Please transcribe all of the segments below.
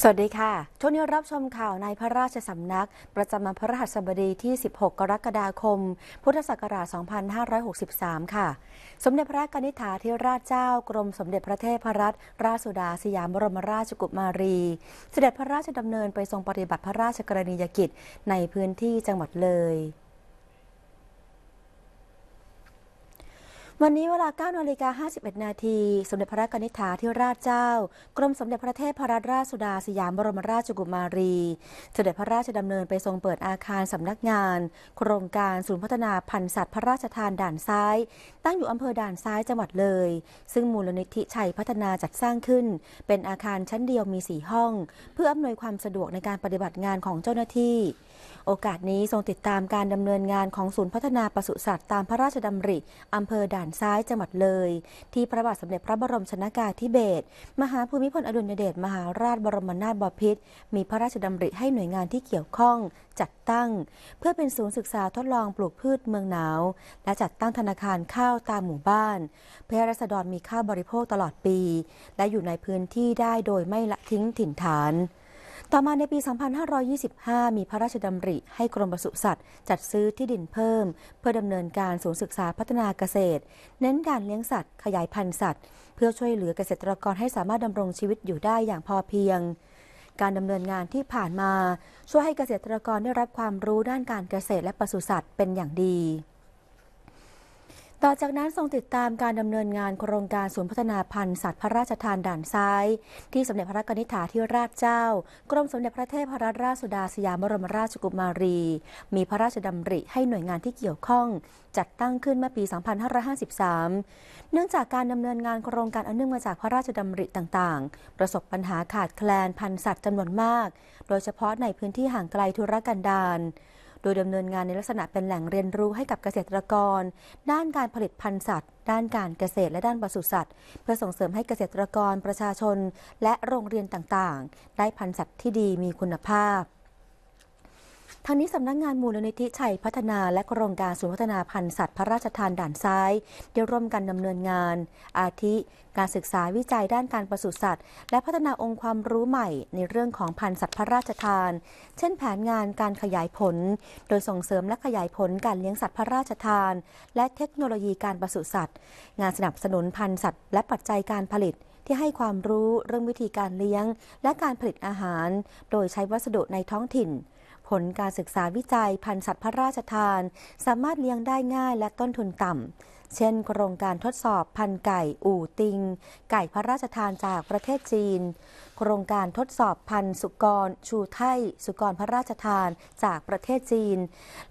สวัสดีค่ะ ช่วงนี้รับชมข่าวในพระราชสำนักประจำวันพระรหัสบดีที่ 16 กรกฎาคม พุทธศักราช 2563 ค่ะ สมเด็จพระกนิษฐาธิราชเจ้า กรมสมเด็จพระเทพรัตนราชสุดาสยามบรมราชกุมารี เสด็จพระราชดำเนินไปทรงปฏิบัติพระราชกรณียกิจในพื้นที่จังหวัดเลยวันนี้เวลา 9นาฬิกา51นาที สมเด็จพระนิธิาธิราชเจ้า กรมสมเด็จพระเทพรัตนราชสุดาสยามบรมราชกุมารีเสด็จพระราชดำเนินไปทรงเปิดอาคารสำนักงาน โครงการศูนย์พัฒนาพันธุ์สัตว์พระราชทานด่านซ้าย ตั้งอยู่อำเภอด่านซ้ายจังหวัดเลย ซึ่งมูลนิธิชัยพัฒนาจัดสร้างขึ้น เป็นอาคารชั้นเดียวมีสีห้อง เพื่ออำนวยความสะดวกในการปฏิบัติงานของเจ้าหน้าที่ โอกาสนี้ทรงติดตามการดำเนินงานของศูนย์พัฒนาปศุสัตว์ ตามพระราชดำริอำเภอด่านซ้ายจังหวัดเลย ที่พระบาทสมเด็จพระบรมชนากาธิเบศรมหาภูมิพลอดุลยเดชมหาราชบรมนาถบพิตรมีพระราชดำริให้หน่วยงานที่เกี่ยวข้อง จัดตั้ง เพื่อเป็นศูนย์ศึกษาทดลองปลูกพืชเมืองหนาว และจัดตั้งธนาคารข้าวตามหมู่บ้าน เพื่อรัษฎรมีข้าวบริโภคตลอดปี และอยู่ในพื้นที่ได้โดยไม่ละทิ้งถิ่นฐานต่อมาในปี 2525 มีพระราชดำริให้กรมปศุสัตว์ จัดซื้อที่ดินเพิ่มเพื่อดำเนินการศูนย์ศึกษาพัฒนาเกษตร เน้นการเลี้ยงสัตว์ ขยายพันธุ์สัตว์ เพื่อช่วยเหลือเกษตรกรให้สามารถดำรงชีวิตอยู่ได้อย่างพอเพียง การดำเนินงานที่ผ่านมา ช่วยให้เกษตรกรได้รับความรู้ด้านการเกษตรและปศุสัตว์เป็นอย่างดีต่อจากนั้นทรงติดตามการดำเนินงานโครงการศูนย์พัฒนาพันธุ์สัตว์พระราชทานด่านซ้าย ที่สมเด็จพระกนิษฐาธิราชเจ้า กรมสมเด็จพระเทพรัตนราชสุดาสยามบรมราชกุมารี มีพระราชดำริให้หน่วยงานที่เกี่ยวข้อง จัดตั้งขึ้นเมื่อปี 2553 เนื่องจากการดำเนินงานโครงการอันเนื่องมาจากพระราชดำริต่างๆ ประสบปัญหาขาดแคลนพันธุ์สัตว์จำนวนมาก โดยเฉพาะในพื้นที่ห่างไกลธุรกันดารโดยดำเนินงานในลักษณะเป็นแหล่งเรียนรู้ให้กับเกษตรกร ด้านการผลิตพันธุ์สัตว์ ด้านการเกษตรและด้านปศุสัตว์ เพื่อส่งเสริมให้เกษตรกร ประชาชน และโรงเรียนต่างๆ ได้พันธุ์สัตว์ที่ดีมีคุณภาพทางนี้สำนักงงานมูลนิธิชัยพัฒนาและโครงการศูนย์พัฒนาพันธุ์สัตว์พระราชทานด่านซ้ายจะร่วมกันดำเนินงาน อาทิการศึกษาวิจัยด้านการปศุสัตว์ และพัฒนาองค์ความรู้ใหม่ ในเรื่องของพันธุ์สัตว์พระราชทาน เช่นแผนงานการขยายผล โดยส่งเสริมและขยายผลการเลี้ยงสัตว์พระราชทาน และเทคโนโลยีการปศุสัตว์ งานสนับสนุนพันธุ์สัตว์และปัจจัยการผลิตที่ให้ความรู้เรื่องวิธีการเลี้ยงและการผลิตอาหาร โดยใช้วัสดุในท้องถิ่นผลการศึกษาวิจัยพันธุ์สัตว์พระราชทานสามารถเลี้ยงได้ง่ายและต้นทุนต่ำ เช่น โครงการทดสอบพันธุ์ไก่อู่ติง ไก่พระราชทานจากประเทศจีน โครงการทดสอบพันธุ์สุกรชูไทสุกรพระราชทานจากประเทศจีน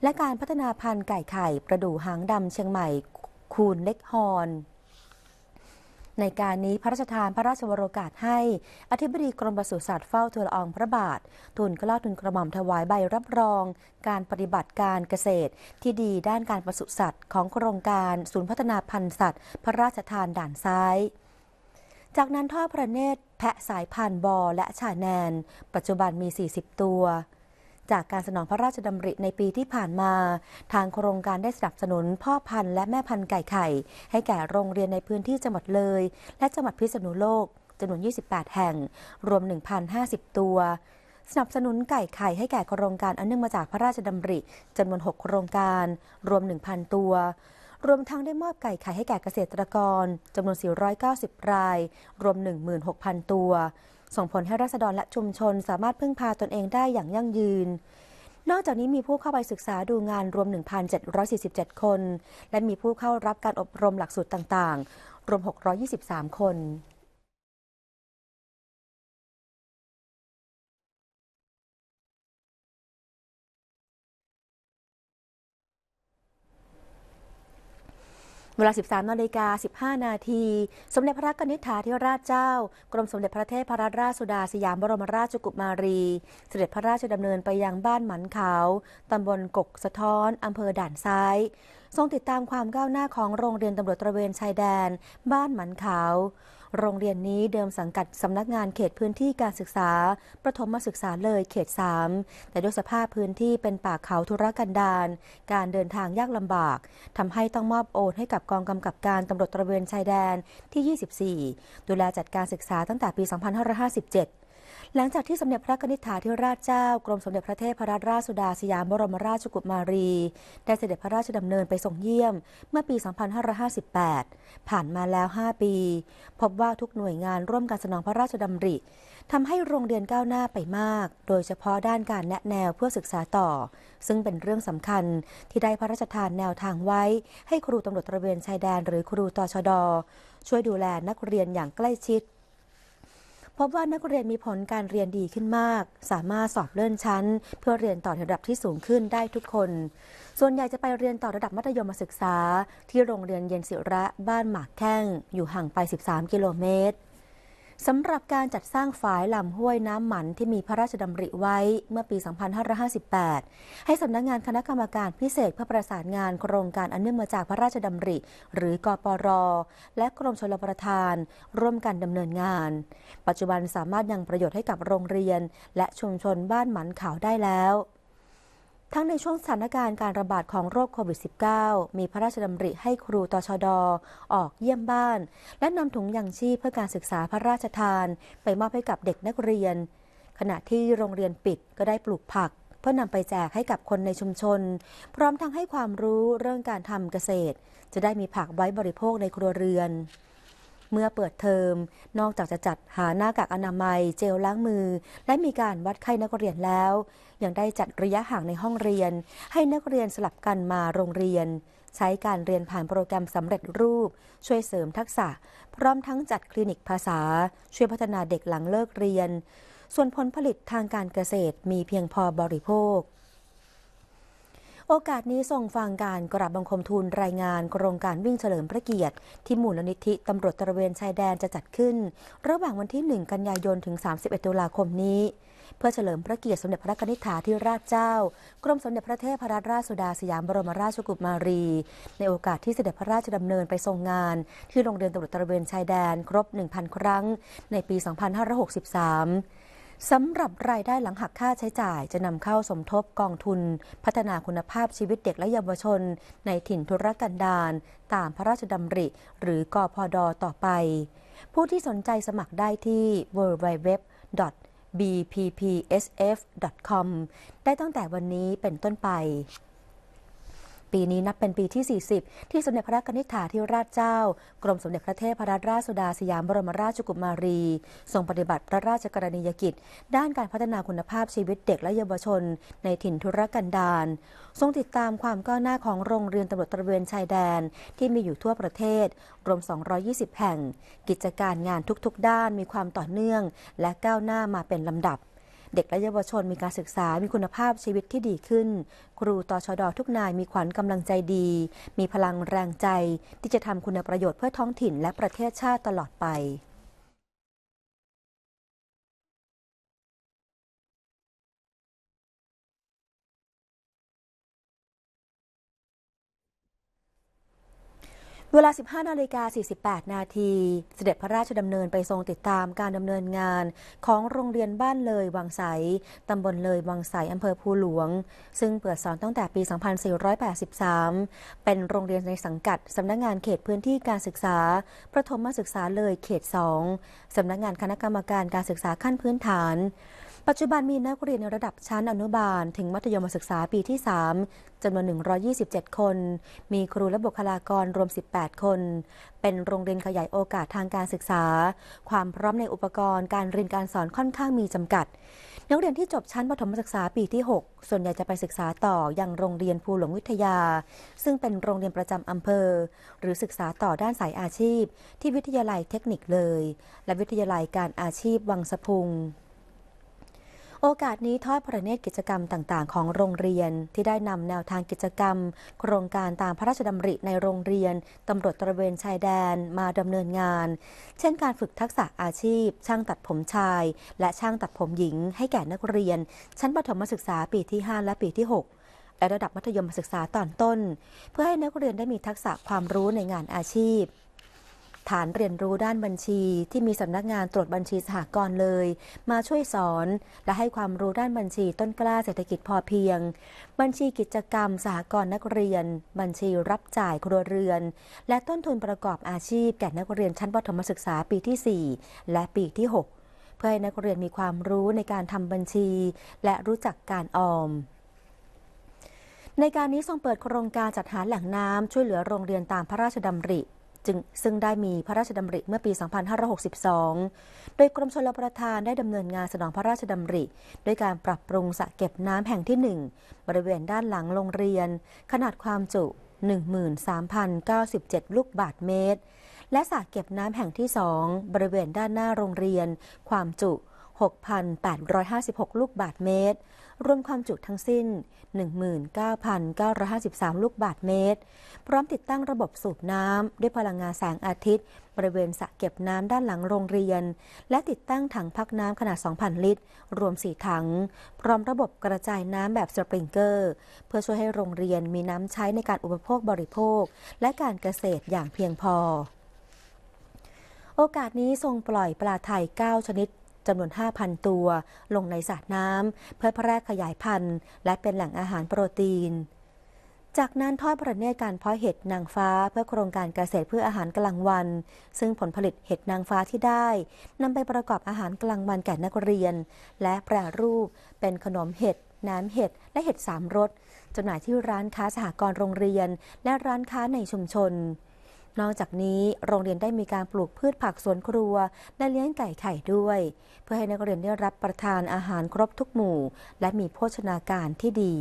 และการพัฒนาพันธุ์ไก่ไข่ประดู่หางดำเชียงใหม่คูณเล็กฮอนในการนี้พระราชทานพระราชวโรกาสให้อธิบดีกรมปศุสัตว์เฝ้าทูลอองพระบาท ทุนกล้าทุนกระหม่อมถวายใบรับรองการปฏิบัติการเกษตรที่ดีด้านการปศุสัตว์ของโครงการศูนย์พัฒนาพันธุ์สัตว์ พระราชทานด่านซ้าย จากนั้นท่อพระเนตร แพะสายพันธุ์บอและชาแนนปัจจุบันมี 40 ตัวจากการสนองพระราชดำริ ในปีที่ผ่านมา ทางโครงการได้สนับสนุนพ่อพันธุ์และแม่พันธุ์ไก่ไข่ ให้แก่โรงเรียนในพื้นที่จังหวัดเลย และจังหวัดพิษณุโลกจำนวน 28 แห่ง รวม 1,050 ตัว สนับสนุนไก่ไข่ให้แก่โครงการอันเนื่องมาจากพระราชดำริจำนวน 6 โครงการ รวม 1,000 ตัวรวมทั้งได้มอบไก่ไข่ให้แก่เกษตรกรจำนวน 490 ราย รวม 16,000 ตัวส่งผลให้รัษฎรและชุมชนสามารถพึ่งพาตนเองได้อย่างยั่งยืน นอกจากนี้มีผู้เข้าไปศึกษาดูงานรวม 1,747 คน และมีผู้เข้ารับการอบรมหลักสูตรต่างๆ รวม 623 คนเวลา 13นาฬิกา15 นาที สมเด็จพระกนิษฐาธิราชเจ้า กรมสมเด็จพระเทพรัตนราชสุดาสยามบรมราชกุมารี เสด็จพระราชดำเนินไปยังบ้านหมันขาวตำบลกกสะท้อน อำเภอด่านซ้ายทรงติดตามความก้าวหน้าของโรงเรียนตำรวจตระเวนชายแดนบ้านหมันขาวโรงเรียนนี้เดิมสังกัดสำนักงานเขตพื้นที่การศึกษา ประถมศึกษาเลยเขต3แต่ด้วยสภาพพื้นที่เป็นป่าเขาธุรกันดารการเดินทางยากลำบาก ทำให้ต้องมอบโอนให้กับกองกำกับการตำรวจตระเวนชายแดนที่ 24 ดูแลจัดการศึกษาตั้งแต่ปี 2557หลังจากที่สมเด็จพระนิธิถาธิราชเจ้ากรมสมเด็จพระเทพรัตนราชสุดาสยามบรมราชกุมารี ได้เสด็จพระราชดำเนินไปส่งเยี่ยม เมื่อปี 2558 ผ่านมาแล้ว 5 ปี พบว่าทุกหน่วยงานร่วมกันสนองพระราชดำริทำให้โรงเรียนก้าวหน้าไปมาก โดยเฉพาะด้านการแนะแนวเพื่อศึกษาต่อ ซึ่งเป็นเรื่องสำคัญที่ได้พระราชทานแนวทางไว้ ให้ครูตำรวจตระเวนชายแดนหรือครูตชด ช่วยดูแลนักเรียนอย่างใกล้ชิดพบว่านักเรียนมีผลการเรียนดีขึ้นมาก สามารถสอบเลื่อนชั้น เพื่อเรียนต่อระดับที่สูงขึ้นได้ทุกคน ส่วนใหญ่จะไปเรียนต่อระดับมัธยมศึกษา ที่โรงเรียนเย็นศิระบ้านหมากแข้งอยู่ห่างไป 13 กิโลเมตรสำหรับการจัดสร้างฝายลำห้วยน้ำหมันที่มีพระราชดำริไว้เมื่อปี 2558 ให้สำนักงงานคณะกรรมการพิเศษเพื่อประสานงานโครงการอันเนื่องมาจากพระราชดำริ หรือกอปรและกรมชลประทานร่วมกันดำเนินงาน ปัจจุบันสามารถยังประโยชน์ให้กับโรงเรียนและชุมชนบ้านหมันขาวได้แล้วทั้งในช่วงสถานการณ์การระบาดของโรคโควิด -19 มีพระราชดำริให้ครูตชด ออกเยี่ยมบ้าน และนำถุงยางชีพเพื่อการศึกษาพระราชทานไปมอบให้กับเด็กนักเรียน ขณะที่โรงเรียนปิดก็ได้ปลูกผัก เพื่อนำไปแจกให้กับคนในชุมชน พร้อมทั้งให้ความรู้เรื่องการทำเกษตร จะได้มีผักไว้บริโภคในครัวเรือนเมื่อเปิดเทอม นอกจากจะจัดหาหน้ากากอนามัย เจลล้างมือ และมีการวัดไข้นักเรียนแล้ว ยังได้จัดระยะห่างในห้องเรียน ให้นักเรียนสลับกันมาโรงเรียน ใช้การเรียนผ่านโปรแกรมสำเร็จรูป ช่วยเสริมทักษะ พร้อมทั้งจัดคลินิกภาษา ช่วยพัฒนาเด็กหลังเลิกเรียน ส่วนผลผลิตทางการเกษตรมีเพียงพอบริโภคโอกาสนี้ส่งฟังการกราบบังคมทูลรายงานโครงการวิ่งเฉลิมพระเกียรติที่มูลนิธิตำรวจตระเวนชายแดนจะจัดขึ้น ระหว่างวันที่1กันยายนถึง 31ตุลาคมนี้ เพื่อเฉลิมพระเกียรติสมเด็จพระนิธิาธิราชเจ้า กรมสมเด็จพระเทพรัตนราชสุดาสยามบรมราชกุมารี ในโอกาสที่เสด็จพระราชดำเนินไปทรงงานที่โรงเรียนตำรวจตระเวนชายแดน ครบ 1,000 ครั้ง ในปี 2563สำหรับรายได้หลังหักค่าใช้จ่ายจะนำเข้าสมทบกองทุน พัฒนาคุณภาพชีวิตเด็กและเยาวชน ในถิ่นทุรกันดารตามพระราชดำริ หรือกอพอดอต่อไป ผู้ที่สนใจสมัครได้ที่ www. bppsf.com ได้ตั้งแต่วันนี้เป็นต้นไปปีนี้นับเป็นปีที่ 40 ที่สมเด็จพระนิธิถาธิราชเจ้า กรมสมเด็จพระเทพรัตนราชสุดาสยามบรมราชกุมารี ทรงปฏิบัติพระราชกรณียกิจ ด้านการพัฒนาคุณภาพชีวิตเด็กและเยาวชนในถิ่นธุรกันดารทรงติดตามความก้าวหน้าของโรงเรียนตำรวจตระเวนชายแดนที่มีอยู่ทั่วประเทศรวม 220 แห่ง กิจการงานทุกๆ ด้านมีความต่อเนื่อง และก้าวหน้ามาเป็นลำดับเด็กและเยาวชนมีการศึกษา มีคุณภาพชีวิตที่ดีขึ้น ครูต่อชดอทุกนายมีขวัญกำลังใจดี มีพลังแรงใจที่จะทำคุณประโยชน์เพื่อท้องถิ่นและประเทศชาติตลอดไปเวลา 15นาฬิกา48นาที เสด็จพระราชดำเนินไปทรงติดตามการดำเนินงานของโรงเรียนบ้านเลยวังไสตำบลเลยวังไสอำเภอภูหลวง ซึ่งเปิดสอนตั้งแต่ปี 2483 เป็นโรงเรียนในสังกัดสำนักงงานเขตพื้นที่การศึกษาประถมศึกษาเลยเขต 2 สำนักงงานคณะกรรมการการศึกษาขั้นพื้นฐานปัจจุบันมีนักเรียนในระดับชั้นอนุบาลถึงมัธยมศึกษาปีที่ 3จำนวน 127 คน มีครูและบุคลากรรวม 18 คน เป็นโรงเรียนขยายโอกาสทางการศึกษา ความพร้อมในอุปกรณ์การเรียนการสอนค่อนข้างมีจำกัด นักเรียนที่จบชั้นประถมศึกษาปีที่ 6 ส่วนใหญ่จะไปศึกษาต่ออยังโรงเรียนภูหลวงวิทยา ซึ่งเป็นโรงเรียนประจำอำเภอ หรือศึกษาต่อด้านสายอาชีพ ที่วิทยาลัยเทคนิคเลย และวิทยาลัยการอาชีพวังสะพุงโอกาสนี้ทอดพระเนตรกิจกรรมต่างๆของโรงเรียน ที่ได้นำแนวทางกิจกรรม โครงการตามพระราชดำริในโรงเรียนตำรวจตระเวนชายแดนมาดำเนินงาน เช่นการฝึกทักษะอาชีพ ช่างตัดผมชาย และช่างตัดผมหญิง ให้แก่นักเรียน ชั้นประถมศึกษาปีที่5และปีที่ 6 และระดับมัธยมศึกษาตอนต้น เพื่อให้นักเรียนได้มีทักษะความรู้ในงานอาชีพฐานเรียนรู้ด้านบัญชีที่มีสำนักงานตรวจบัญชีสหกรณ์เลย มาช่วยสอนและให้ความรู้ด้านบัญชีต้นกล้าเศรษฐกิจพอเพียง บัญชีกิจกรรมสหกรณ์นักเรียน บัญชีรับจ่ายครัวเรือน และต้นทุนประกอบอาชีพแก่นักเรียนชั้นปฐมศึกษา ปีที่ 4 และปีที่ 6 เพื่อให้นักเรียนมีความรู้ในการทำบัญชี และรู้จักการออมในการนี้ทรงเปิดโครงการจัดหาแหล่งน้ำช่วยเหลือโรงเรียนตามพระราชดำริจึงซึ่งได้มีพระราชดำริเมื่อปี 2562 โดยกรมชลประทานได้ดำเนินงานสนองพระราชดำริด้วยการปรับปรุงสระเก็บน้ำแห่งที่ 1 บริเวณด้านหลังโรงเรียนขนาดความจุ 13,097 ลูกบาทเมตร และสระเก็บน้ำแห่งที่ 2 บริเวณด้านหน้าโรงเรียน ความจุ6,856 ลูกบาทเมตร รวมความจุทั้งสิ้น 19,953 ลูกบาทเมตร พร้อมติดตั้งระบบสูบน้ำด้วยพลังงานแสงอาทิตย์ บริเวณสระเก็บน้ำด้านหลังโรงเรียน และติดตั้งถังพักน้ำขนาด 2,000 ลิตร รวม 4 ถัง พร้อมระบบกระจายน้ำแบบสปริงเกอร์ เพื่อช่วยให้โรงเรียนมีน้ำใช้ในการอุปโภคบริโภค และการเกษตรอย่างเพียงพอ โอกาสนี้ทรงปล่อยปลาไทย 9 ชนิดจำนวน 5,000 ตัว ลงในสระน้ำเพื่อแพร่ขยายพันธุ์ และเป็นแหล่งอาหารโปรตีน จากนั้นทอดประเนตรการเพาะเห็ดนางฟ้า เพื่อโครงการเกษตรเพื่ออาหารกลางวัน ซึ่งผลผลิตเห็ดนางฟ้าที่ได้นำไปประกอบอาหารกลางวันแก่นักเรียน และแปรรูปเป็นขนมเห็ดน้ำเห็ดและเห็ดสามรสจำหน่ายที่ร้านค้าสหกรณ์โรงเรียนและร้านค้าในชุมชนนอกจากนี้โรงเรียนได้มีการปลูกพืชผักสวนครัว และเลี้ยงไก่ไข่ด้วย เพื่อให้นักเรียนได้รับประทานอาหารครบทุกหมู่และมีโภชนาการที่ดี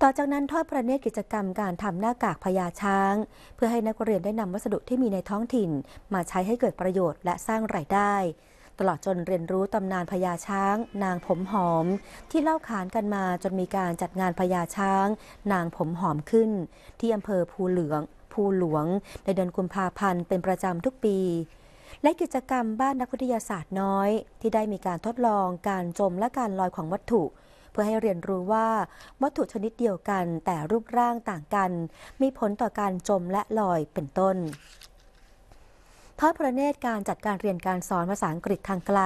ต่อจากนั้นทอดประเนตรกิจกรรมการทำหน้ากากพญาช้าง เพื่อให้นักเรียนได้นำวัสดุที่มีในท้องถิ่น มาใช้ให้เกิดประโยชน์และสร้างรายได้ ตลอดจนเรียนรู้ตำนานพญาช้าง นางผมหอม ที่เล่าขานกันมาจนมีการจัดงานพญาช้าง นางผมหอมขึ้น ที่อำเภอภูเหลืองภูหลวงในเดือนกุมภาพันธ์เป็นประจำทุกปี และกิจกรรมบ้านนักวิทยาศาสตร์น้อย ที่ได้มีการทดลองการจมและการลอยของวัตถุ เพื่อให้เรียนรู้ว่าวัตถุชนิดเดียวกันแต่รูปร่างต่างกัน มีผลต่อการจมและลอยเป็นต้นทอดพระเนตรการจัดการเรียนการสอนภาษาอังกฤษทางไกล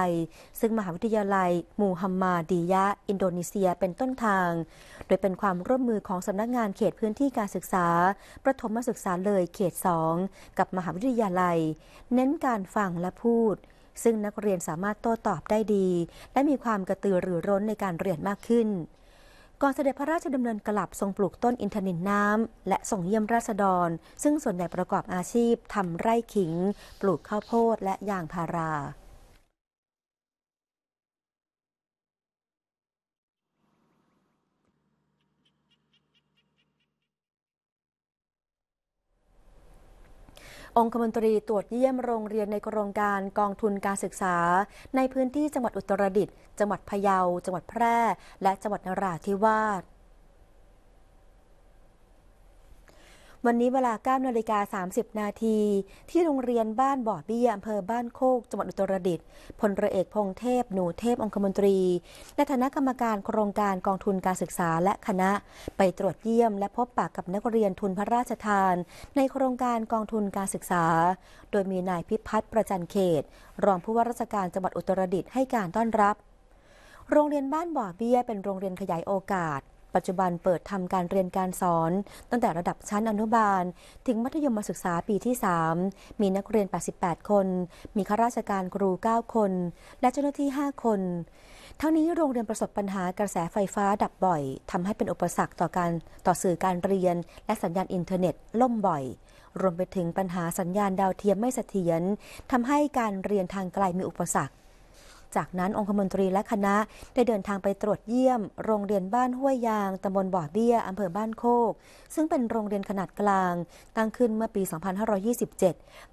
ซึ่งมหาวิทยาลัย มูฮัมมาดียะ อินโดนีเซียเป็นต้นทาง โดยเป็นความร่วมมือของสำนักงานเขตพื้นที่การศึกษา ประถมศึกษาเลยเขตสองกับมหาวิทยาลัย เน้นการฟัง และพูด ซึ่งนักเรียนสามารถโต้ตอบได้ดี และมีความกระตือรือร้นในการเรียนมากขึ้นก่อนเสด็จพระราชดำเนินกลับทรงปลูกต้นอินทนิลน้ำและส่งเยี่ยมราษฎร ซึ่งส่วนใหญ่ประกอบอาชีพทำไร่ขิง ปลูกข้าวโพด และยางพาราองคมนตรีตรวจเยี่ยมโรงเรียนในโครงการกองทุนการศึกษา ในพื้นที่จังหวัดอุตรดิตถ์จังหวัดพะเยา จังหวัดแพร่ และจังหวัดนราธิวาสวันนี้เวลา9นาฬิกา30นาที ที่โรงเรียนบ้านบ่อเบี้ยอำเภอบ้านโคกจังหวัดอุตรดิตถ์พลเระเอกพงเทพหนูเทพองคมนตรีในฐานะกรรมการโครงการกองทุนการศึกษาและคณะไปตรวจเยี่ยมและพบปากกับนักเรียนทุนพระราชทาน ในโครงการกองทุนการศึกษา โดยมีนายพิพัฒน์ประจันเขต รองผู้ว่าราชการจังหวัดอุตรดิตถ์ให้การต้อนรับ โรงเรียนบ้านบ่อเบี้ยเป็นโรงเรียนขยายโอกาสปัจจุบันเปิดทำการเรียนการสอนตั้งแต่ระดับชั้นอนุบาล ถึงมัธยมศึกษาปีที่ 3 มีนักเรียน 88 คน มีข้าราชการครู 9 คน และเจ้าหน้าที่ 5 คนทั้งนี้โรงเรียนประสบปัญหากระแสไฟฟ้าดับบ่อย ทำให้เป็นอุปสรรคต่อการต่อสื่อการเรียนและสัญญาณอินเทอร์เน็ตล่มบ่อย รวมไปถึงปัญหาสัญญาณดาวเทียมไม่เสถียรทำให้การเรียนทางไกลมีอุปสรรคจากนั้นองคมนตรีและคณะได้เดินทางไปตรวจเยี่ยม โรงเรียนบ้านห้วยยางตำบลบ่อเบี้ยอำเภอบ้านโคก ซึ่งเป็นโรงเรียนขนาดกลาง ตั้งขึ้นเมื่อปี 2527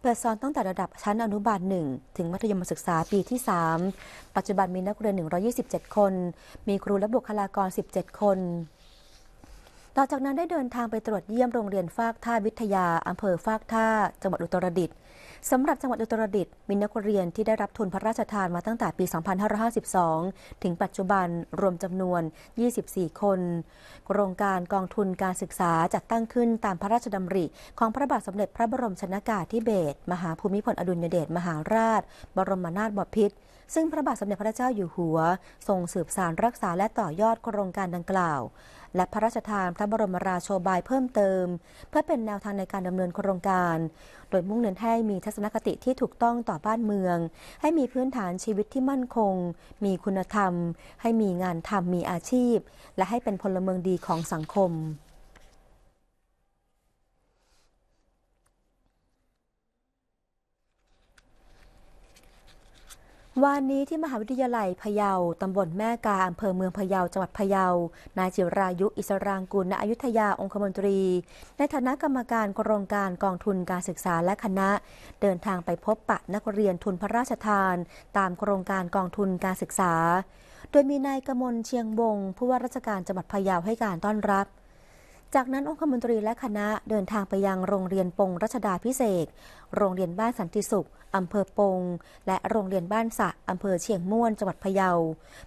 เปิดสอนตั้งแต่ระดับชั้นอนุบาล 1 ถึงมัธยมศึกษาปีที่ 3 ปัจจุบันมีนักเรียน 127 คน มีครูและบุคลากร 17 คนต่อจากนั้นได้เดินทางไปตรวจเยี่ยมโรงเรียนฟากท่าวิทยาอำเภอฟากท่า จังหวัดอุตรดิตถ์สำหรับจังหวัดอุตรดิตถ์มีนักเรียนที่ได้รับทุนพระราชทานมาตั้งแต่ปี 2552 ถึงปัจจุบันรวมจำนวน 24 คน โครงการกองทุนการศึกษาจัดตั้งขึ้นตามพระราชดำริ ของพระบาทสมเด็จ พระบรมชนากาธิเบศร มหาภูมิพลอดุลยเดช มหาราช บรมนาถบพิตร ซึ่งพระบาทสมเด็จพระเจ้าอยู่หัวทรงสืบสานรักษาและต่อยอดโครงการดังกล่าวและพระราชทานพระบรมราโชบายเพิ่มเติม เพื่อเป็นแนวทางในการดำเนินโครงการ โดยมุ่งเน้นให้มีทัศนคติที่ถูกต้องต่อบ้านเมือง ให้มีพื้นฐานชีวิตที่มั่นคง มีคุณธรรม ให้มีงานทำมีอาชีพ และให้เป็นพลเมืองดีของสังคมวันนี้ที่มหาวิทยาลัยพะเยา ตำบลแม่กา อำเภอเมืองพะเยา จังหวัดพะเยา นายจิรายุอิสรางกุลณอยุธยา องคมนตรี ในฐานะกรรมการโครงการกองทุนการศึกษาและคณะเดินทางไปพบปะนักเรียนทุนพระราชทานตามโครงการกองทุนการศึกษา โดยมีนายกมลเชียงบงผู้ว่าราชการจังหวัดพะเยาให้การต้อนรับจากนั้นองคมนตรีและคณะเดินทางไปยังโรงเรียนปงรัชดาพิเศษ โรงเรียนบ้านสันติสุข อำเภอปง และโรงเรียนบ้านสะอำเภอเชียงม่วน จังหวัดพะเยา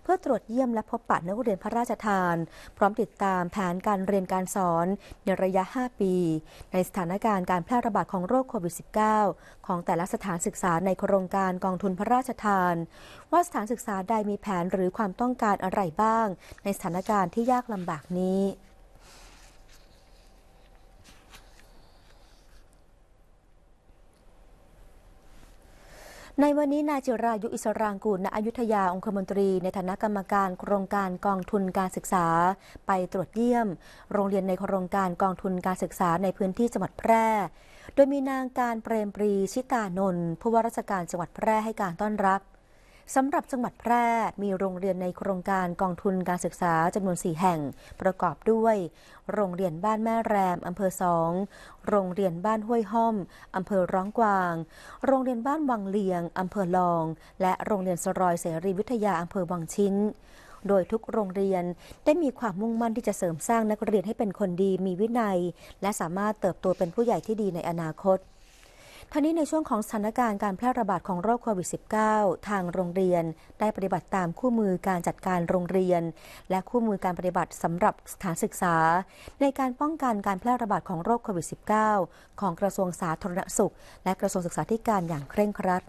เพื่อตรวจเยี่ยมและพบปะนักเรียนพระราชทาน พร้อมติดตามแผนการเรียนการสอนในระยะ 5 ปี ในสถานการณ์การแพร่ระบาดของโรคโควิด -19 ของแต่ละสถานศึกษาในโครงการกองทุนพระราชทาน ว่าสถานศึกษาใดมีแผนหรือความต้องการอะไรบ้าง ในสถานการณ์ที่ยากลำบากนี้ในวันนี้นายจิรายุอิสรางกูลณอยุธยาองคมนตรีในฐานะกรรมการโครงการกองทุนการศึกษา ไปตรวจเยี่ยม โรงเรียนในโครงการกองทุนการศึกษาในพื้นที่จังหวัดแพร่ โดยมีนางการเปรมปรีชิตานนท์ผู้ว่าราชการจังหวัดแพร่ให้การต้อนรับสำหรับจังหวัดแพร่ มีโรงเรียนในโครงการกองทุนการศึกษาจำนวน4แห่ง ประกอบด้วย โรงเรียนบ้านแม่แรมอำเภอสอง โรงเรียนบ้านห้วยห้อมอำเภอร้องกวาง โรงเรียนบ้านวังเลียงอำเภอลอง และโรงเรียนสรอยเสรีวิทยาอำเภอวังชิ้น โดยทุกโรงเรียนได้มีความมุ่งมั่นที่จะเสริมสร้างนักเรียนให้เป็นคนดีมีวินัย และสามารถเติบโตเป็นผู้ใหญ่ที่ดีในอนาคตทั้งนี้ในช่วงของสถานการณ์การแพร่ระบาดของโรคโควิด -19 ทางโรงเรียน ได้ปฏิบัติตามคู่มือการจัดการโรงเรียน และคู่มือการปฏิบัติสำหรับสถานศึกษา ในการป้องกันการแพร่ระบาดของโรคโควิด -19 ของกระทรวงสาธารณสุข และกระทรวงศึกษาธิการอย่างเคร่งครัด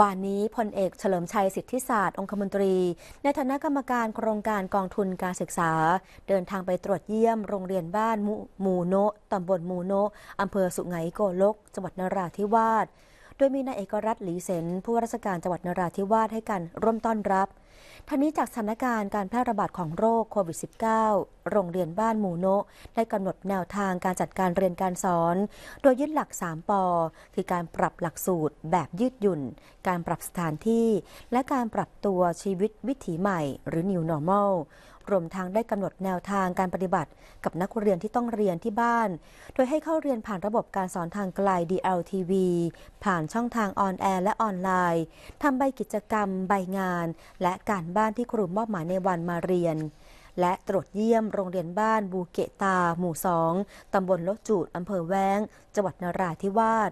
วานนี้พลเอกเฉลิมชัยสิทธิศาสตร์องคมนตรี ในฐานะกรรมการโครงการกองทุนการศึกษา เดินทางไปตรวจเยี่ยมโรงเรียนบ้านมูโนตำบลมูโนอำเภอสุไหงโกลกจังหวัดนราธิวาสโดยมีนายเอกรัตน์หลีเซนผู้ว่าราชการจังหวัดนราธิวาสให้การร่วมต้อนรับทั้งนี้จากสถานการณ์การแพร่ระบาดของโรคโควิด -19 โรงเรียนบ้านหมูโนได้กำหนดแนวทางการจัดการเรียนการสอน โดยยึดหลัก 3ปอคือการปรับหลักสูตร แบบยืดหยุ่น การปรับสถานที่ และการปรับตัวชีวิตวิถีใหม่ หรือ New Normal รวมทั้งได้กำหนดแนวทางการปฏิบัติกับนักเรียนที่ต้องเรียนที่บ้าน โดยให้เข้าเรียนผ่านระบบการสอนทางไกล DLTV ผ่านช่องทางออนแอร์และออนไลน์ทำใบกิจกรรมใบงาน และการบ้านที่ครูมอบหมายในวันมาเรียนและตรวจเยี่ยมโรงเรียนบ้านบูเกตา หมู่สอง ตำบลโลจูด อำเภอแว้ง จังหวัดนราธิวาส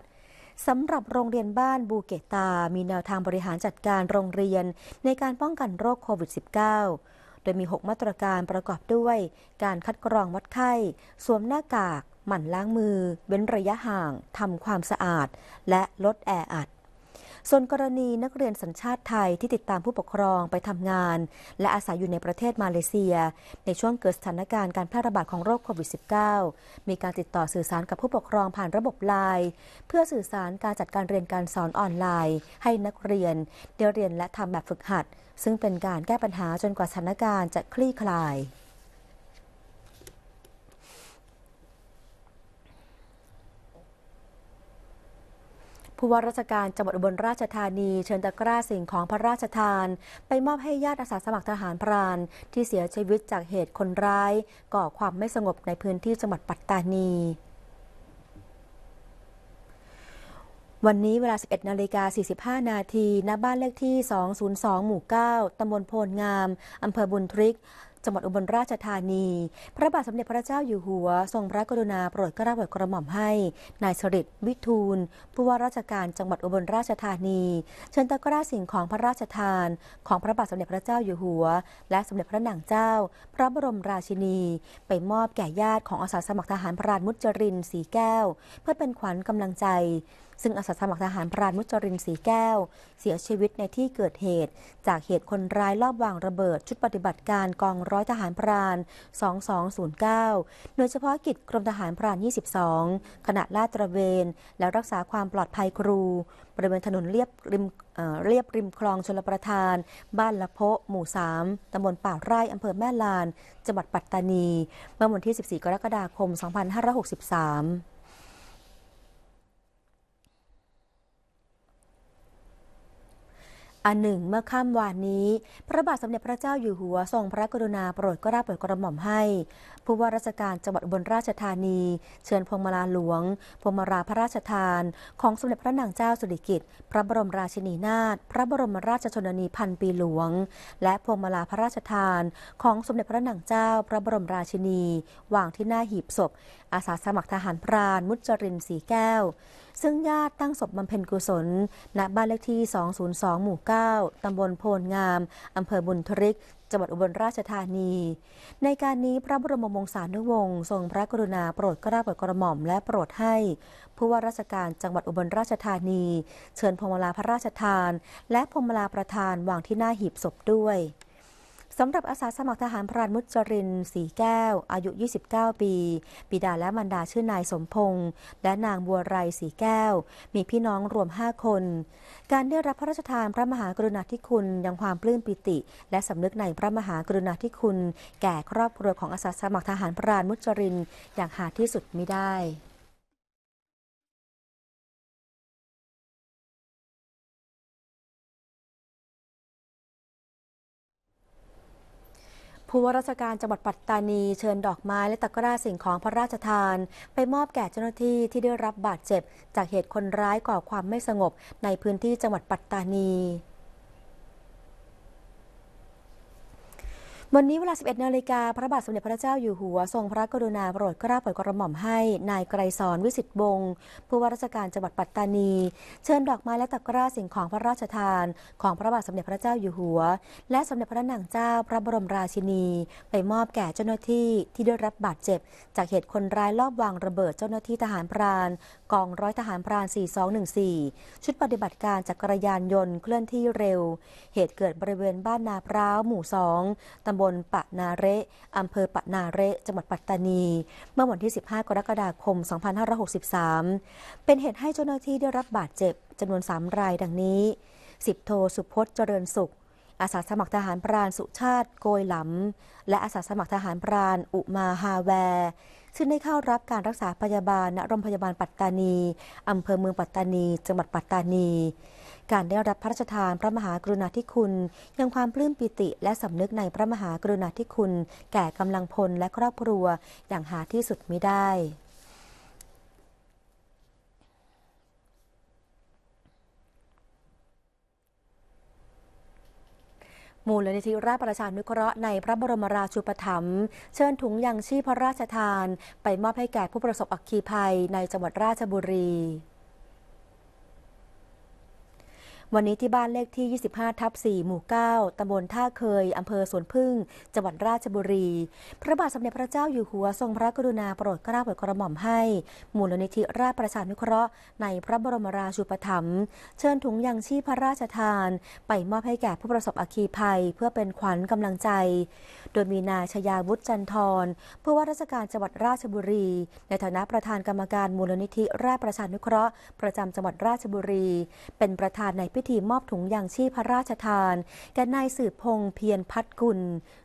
สำหรับโรงเรียนบ้านบูเกตา มีแนวทางบริหารจัดการโรงเรียนในการป้องกันโรคโควิด -19 โดยมี 6มาตรการประกอบด้วย การคัดกรองวัดไข้ สวมหน้ากาก หมั่นล้างมือ เว้นระยะห่างทำความสะอาดและลดแออัดส่วนกรณีนักเรียนสัญชาติไทยที่ติดตามผู้ปกครองไปทำงาน และอาศัยอยู่ในประเทศมาเลเซีย ในช่วงเกิดสถานการณ์การแพร่ระบาดของโรคโควิด -19 มีการติดต่อสื่อสารกับผู้ปกครองผ่านระบบไลน์เพื่อสื่อสารการจัดการเรียนการสอนออนไลน์ให้นักเรียนได้เรียนและทำแบบฝึกหัด ซึ่งเป็นการแก้ปัญหาจนกว่าสถานการณ์จะคลี่คลายผู้ว่าราชการจังหวัดอุบลราชธานี เชิญตะกร้าสิ่งของพระราชทาน ไปมอบให้ญาติอาสาสมัครทหารพรานที่เสียชีวิตจากเหตุคนร้ายก่อความไม่สงบในพื้นที่จังหวัดปัตตานี วันนี้เวลา 11นาฬิกา 45นาทีณบ้านเลขที่ 202 หมู่ 9 ตำบลโพนงามอำเภอบุญทริกจังหวัดอุบลราชธานี พระบาทสมเด็จพระเจ้าอยู่หัว ทรงพระกรุณาโปรดกระ้าโปรดกระหม่อมให้นายสริดวิทูล ผู้ว่าราชการจังหวัดอุบลราชธานี เชิญตะกร้าสิ่งของพระราชทาน ของพระบาทสมเด็จพระเจ้าอยู่หัว และสมเด็จพระนางเจ้า พระบรมราชินีไปมอบแก่ญาติของอาสาสมัครทหารพรานมุจรินสีแก้ว เพื่อเป็นขวัญกำลังใจซึ่งอาสาสมัครทหารพรานมุจรินสีแก้ว เสียชีวิตในที่เกิดเหตุ จากเหตุคนร้ายลอบวางระเบิด ชุดปฏิบัติการกองร้อยทหารพราน2209หน่วยเฉพาะกิจกรมทหารพราน 22 ขณะลาดตระเวน และรักษาความปลอดภัยครูบริเวณถนนเรียบริมเรียบริมคลองชลประทาน บ้านละโพหมู่3ตำบลป่าไร่อำเภอแม่ลานจังหวัดปัตตานีเมื่อวันที่ 14กรกฎาคม2563อันหนึ่งเมื่อค่ำวานนี้ พระบาทสมเด็จพระเจ้าอยู่หัวทรงพระกรุณาโปรดกราบโปรดกระหม่อมให้ ผู้ว่าราชการจังหวัดุบนราชธานี เชิญพวงมาลาหลวงพวงมาลาพระราชทาน ของสมเด็จพระนางเจ้าสุริกิติ์พระบรมราชินีนาถพระบรมราชชนนีพันปีหลวงและพวงมาลาพระราชทานของสมเด็จพระนางเจ้า พระบรมราชินีวางที่หน้าหีบศพ อาสาสมัครทหารพรานมุจรินสีแก้วซึ่งญาติตั้งศพบำเพ็ญกุศลณบ้านเลขที่ 202 หมู่ 9 ตำบลโพนงาม อำเภอบุญทริก จังหวัดอุบลราชธานี ในการนี้พระบรมวงศานุวงศ์ทรงพระกรุณาโปรดกราบกระหม่อม และโปรดให้ ผู้ว่าราชการจังหวัดอุบลราชธานี เชิญพมลาพระราชทาน และพมลาประธานวางที่หน้าหีบศพด้วยสำหรับอาสาสมัครทหารพรานมุจรินสีแก้ว อายุ 29 ปีบิดาและมันดาชื่อนายสมพงษ์และนางบัวไรสีแก้ว มีพี่น้องรวม 5 คน การได้รับพระราชทานพระมหากรุณาธิคุณยังความปลื้มปิติ และสำนึกในพระมหากรุณาธิคุณแก่ครอบครัวของอาสาสมัครทหารพรานมุจรินอย่างหาที่สุดไม่ได้ผู้ว่าราชการจังหวัดปัตตานี เชิญดอกไม้และตะกร้าสิ่งของพระราชทาน ไปมอบแก่เจ้าหน้าที่ที่ได้รับบาดเจ็บจากเหตุคนร้ายก่อความไม่สงบในพื้นที่จังหวัดปัตตานีวันนี้ เวลา 11นาฬิกาพระบาทสมเด็จพระเจ้าอยู่หัว ทรงพระกรุณาโปรดเกล้าโปรดกระหม่อมให้ นายไกรสอนวิสิตวงศ์ผู้ว่าราชการจังหวัดปัตตานี เชิญดอกไม้และตะกร้าสิ่งของพระราชทาน ของพระบาท สมเด็จพระเจ้าอยู่หัว และสมเด็จพระนางเจ้าพระบรมราชินีไปมอบแก่เจ้าหน้าที่ที่ได้รับบาดเจ็บ จากเหตุคนร้ายลอบวางระเบิดเจ้าหน้าที่ทหารพรานกองร้อยทหารพราน 4214 ชุดปฏิบัติการจักรยานยนต์เคลื่อนที่เร็ว เหตุเกิดบริเวณบ้านนาพร้าวหมู่ 2 ตำบลปะนาเระอำเภอปะนาเระจังหวัดปัตตานี เมื่อวันที่ 15 กรกฎาคม 2563 เป็นเหตุให้เจ้าหน้าที่ได้รับบาดเจ็บจำนวน 3 รายดังนี้ 10 โทสุพจน์เจริญสุข อาสาสมัครทหารพรานสุชาติโกยหลำและอาสาสมัครทหารพรานอุมาฮาแวร์ซึ่งได้เข้ารับการรักษาพยาบาลณโรงพยาบาลปัตตานี อำเภอเมืองปัตตานี จังหวัดปัตตานี การได้รับพระราชทานพระมหากรุณาธิคุณยังความปลื้มปิติและสำนึกในพระมหากรุณาธิคุณ แก่กำลังพลและครอบครัวอย่างหาที่สุดมิได้มูลนิธิราชประชานุเคราะห์ในพระบรมราชูปถัมภ์เชิญถุงยังชีพพระราชทานไปมอบให้แก่ผู้ประสบอักคีภัยในจังหวัดราชบุรีวันนี้ที่บ้านเลขที่ 25 ทับ 4 หมู่ 9 ตำบลท่าเคย อำเภอ สวนพึ่ง จังหวัดราชบุรี พระบาทสมเด็จพระเจ้าอยู่หัวทรงพระกรุณาโปรดเกล้าโปรดกระหม่อมให้ มูลนิธิราชประชานุเคราะห์ ในพระบรมราชูปถัมภ์ เชิญถุงยังชีพพระราชทาน ไปมอบให้แก่ผู้ประสบอัคคีภัยเพื่อเป็นขวัญกำลังใจ โดยมีนายชยาวุฒิจันทรผู้ว่าราชการจังหวัดราชบุรี ในฐานะประธานกรรมการมูลนิธิราชประชานุเคราะห์ ประจำจังหวัดราชบุรี เป็นประธานในพิิธีมอบถุงยางชีพพระราชทาน แก่นายสืบพง์เพียรพัฒกุล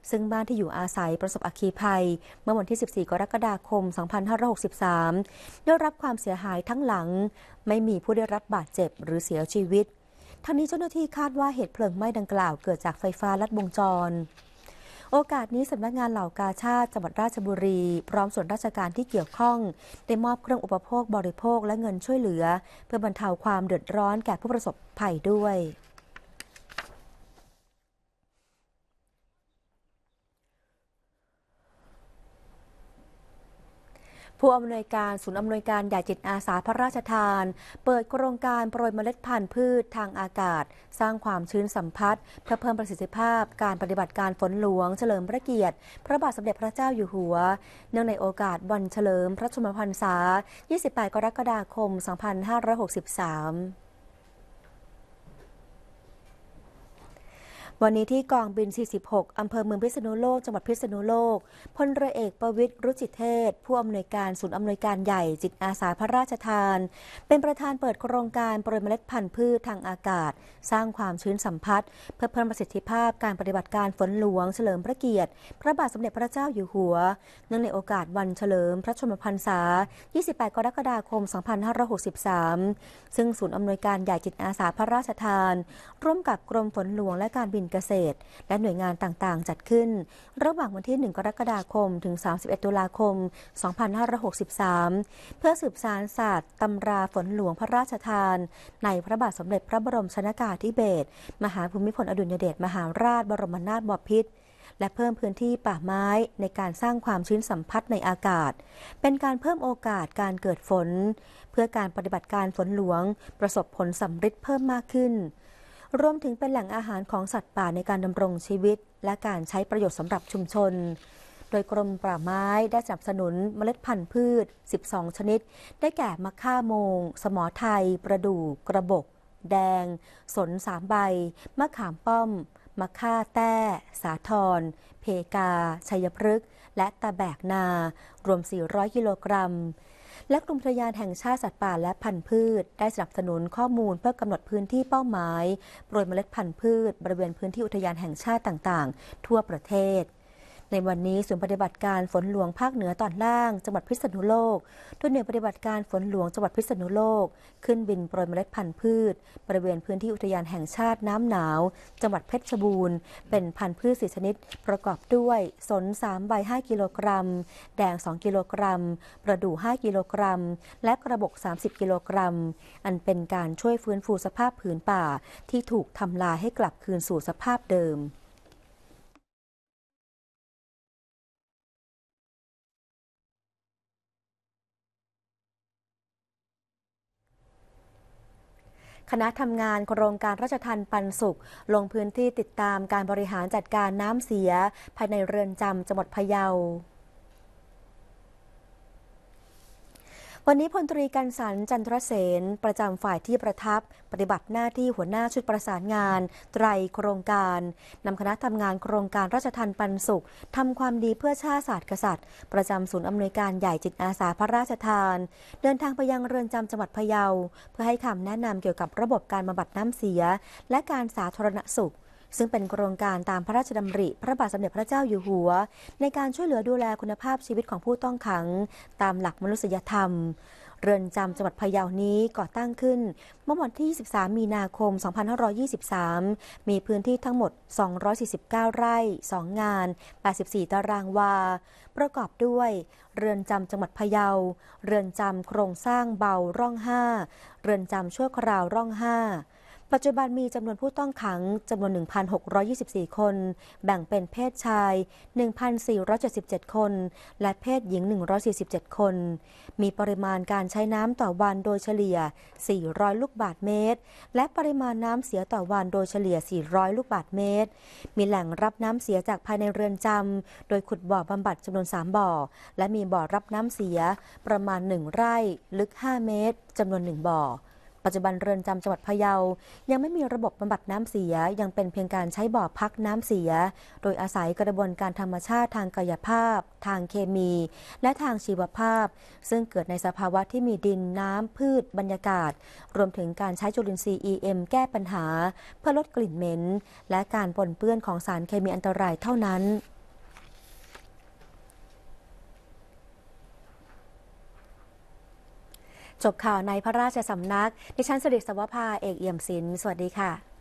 ซึ่งบ้านที่อยู่อาศัยประสบอัคคีภัย เมื่อวันที่ 14 กรกฎาคม 2563 ได้รับความเสียหายทั้งหลัง ไม่มีผู้ได้รับบาดเจ็บหรือเสียชีวิตทั้งนี้เจ้าหน้าที่คาดว่าเหตุเพลิงไหม้ดังกล่าวเกิดจากไฟฟ้าลัดวงจรโอกาสนี้สำนักงานเหล่ากาชาติจังหวัดราชบุรี พร้อมส่วนราชการที่เกี่ยวข้อง ได้มอบเครื่องอุปโภคบริโภคและเงินช่วยเหลือ เพื่อบรรเทาความเดือดร้อนแก่ผู้ประสบภัยด้วยผู้อำนวยการศูนย์อำนวยการใหญ่จิตอาสาพระราชทาน เปิดโครงการ โปรยเมล็ดพันธุ์พืชทางอากาศ สร้างความชื้นสัมพัทธ์เพื่อเพิ่มประสิทธิภาพการปฏิบัติการฝนหลวง เฉลิมพระเกียรติ พระบาทสมเด็จพระเจ้าอยู่หัว เนื่องในโอกาสวันเฉลิม พระชนมพรรษา28 กรกฎาคม 2563วันนี้ที่กองบิน 46 อำเภอเมืองพิษณุโลก จังหวัดพิษณุโลก พลเรือเอกประวิตร รุจิเทศ ผู้อำนวยการศูนย์อำนวยการใหญ่จิตอาสาพระราชทาน เป็นประธานเปิดโครงการปรยเมล็ดพันธุ์พืชทางอากาศ สร้างความชื้นสัมพัทธ์เพื่อเพิ่มประสิทธิภาพการปฏิบัติการฝนหลวงเฉลิมพระเกียรติ พระบาทสมเด็จพระเจ้าอยู่หัวเนื่องในโอกาสวันเฉลิม พระชนมพรรษา 28 กรกฎาคม 2563 ซึ่งศูนย์อำนวยการใหญ่จิตอาสาพระราชทาน ร่วมกับกรมฝนหลวงและการบินนเกษตร และหน่วยงานต่างๆ จัดขึ้น ระหว่างวันที่ 1 กรกฎาคม ถึง 31 ตุลาคม 2563 เพื่อสืบสารศาสตร์ตำราฝนหลวงพระราชทาน ในพระบาทสมเด็จพระบรมชนากาธิเบศรมหาภูมิพลอดุลยเดชมหาราชบรมนาถบพิตร และเพิ่มพื้นที่ป่าไม้ในการสร้างความชื้นสัมพัสในอากาศ เป็นการเพิ่มโอกาสการเกิดฝน เพื่อการปฏิบัติการฝนหลวง ประสบผลสำฤทธิ์เพิ่มมากขึ้นรวมถึงเป็นแหล่งอาหารของสัตว์ป่าในการดำรงชีวิต และการใช้ประโยชน์สำหรับชุมชน โดยกรมป่าไม้ได้สนับสนุนเมล็ดพันธุ์พืช 12 ชนิด ได้แก่ มะข่าโมง สมอไทย ประดู่กระบก แดง สนสามใบ มะขามป้อม มะข่าแต้ สาทรเพกา ชัยพฤกษ์และตะแบกนา รวม 400 กิโลกรัมและกรมอุทยานแห่งชาติสัตว์ป่าและพันธุ์พืช ได้สนับสนุนข้อมูลเพื่อกำหนดพื้นที่เป้าหมายโปรยเมล็ดพันธุ์พืช บริเวณพื้นที่อุทยานแห่งชาติต่างๆ ทั่วประเทศในวันนี้ศูนย์ปฏิบัติการฝนหลวงภาคเหนือตอนล่าง จังหวัดพิษณุโลกด้วยหน่วยปฏิบัติการฝนหลวงจังหวัดพิษณุโลก ขึ้นบินโปรยเมล็ดพันธุ์พืชบริเวณพื้นที่อุทยานแห่งชาติน้ำหนาว จังหวัดเพชรบูรณ์ เป็นพันธุ์พืชสีชนิด ประกอบด้วย สน 3 ใบ 5 กิโลกรัม แดง 2 กิโลกรัม ประดู่5กิโลกรัม และกระบก30 กิโลกรัม อันเป็นการช่วยฟื้นฟูสภาพผืนป่าที่ถูกทำลายให้กลับคืนสู่สภาพเดิมคณะทำงานโครงการราชทันปันสุขลงพื้นที่ติดตามการบริหารจัดการน้ำเสียภายในเรือนจำจังหวัดพะเยาวันนี้พลตรีกันสันจันทรเสนประจำฝ่ายที่ประทับ ปฏิบัติหน้าที่หัวหน้าชุดประสานงาน ไตรโครงการนำคณะทำงานโครงการราชทันปันสุขทำความดีเพื่อชาติศาสตร์กษัตริย์ ประจำศูนย์อำนวยการใหญ่จิตอาสาพระราชทาน เดินทางไปยังเรือนจำจังหวัดพะเยา เพื่อให้คำแนะนำเกี่ยวกับระบบการบำบัดน้ำเสีย และการสาธารณสุขซึ่งเป็นโครงการตามพระราชดำริพระบาทสมเด็จพระเจ้าอยู่หัว ในการช่วยเหลือดูแลคุณภาพชีวิตของผู้ต้องขัง ตามหลักมนุษยธรรม เรือนจำจังหวัดพะเยานี้ก่อตั้งขึ้น เมื่อวันที่ 23 มีนาคม 2523 มีพื้นที่ทั้งหมด 249 ไร่ 2 งาน 84 ตารางวา ประกอบด้วยเรือนจำจังหวัดพะเยา เรือนจำโครงสร้างเบาร่อง5เรือนจำชั่วคราวร่อง5ปัจจุบันมีจำนวนผู้ต้องขังจำนวน 1,624 คน แบ่งเป็นเพศชาย 1,477 คน และเพศหญิง 147 คน มีปริมาณการใช้น้ำต่อวันโดยเฉลี่ย 400 ลูกบาทเมตร และปริมาณน้ำเสียต่อวันโดยเฉลี่ย 400 ลูกบาทเมตร มีแหล่งรับน้ำเสียจากภายในเรือนจำ โดยขุดบ่อบำบัดจำนวน 3 บ่อ และมีบ่อรับน้ำเสียประมาณ 1 ไร่ ลึก 5 เมตร จำนวน 1 บ่อปัจจุบันเรือนจำจังหวัดพะเยา ยังไม่มีระบบบำบัดน้ำเสียยังเป็นเพียงการใช้บ่อพักน้ำเสีย โดยอาศัยกระบวนการธรรมชาติทางกายภาพ ทางเคมี และทางชีวภาพ ซึ่งเกิดในสภาวะที่มีดินน้ำพืชบรรยากาศ รวมถึงการใช้จุลินทรีย์ EM แก้ปัญหา เพื่อลดกลิ่นเหม็นและการปนเปื้อนของสารเคมีอันตรายเท่านั้นจบข่าวในพระราชสำนัก ดิฉันสิริสวัภาเอกเอี่ยมศิลป์สวัสดีค่ะ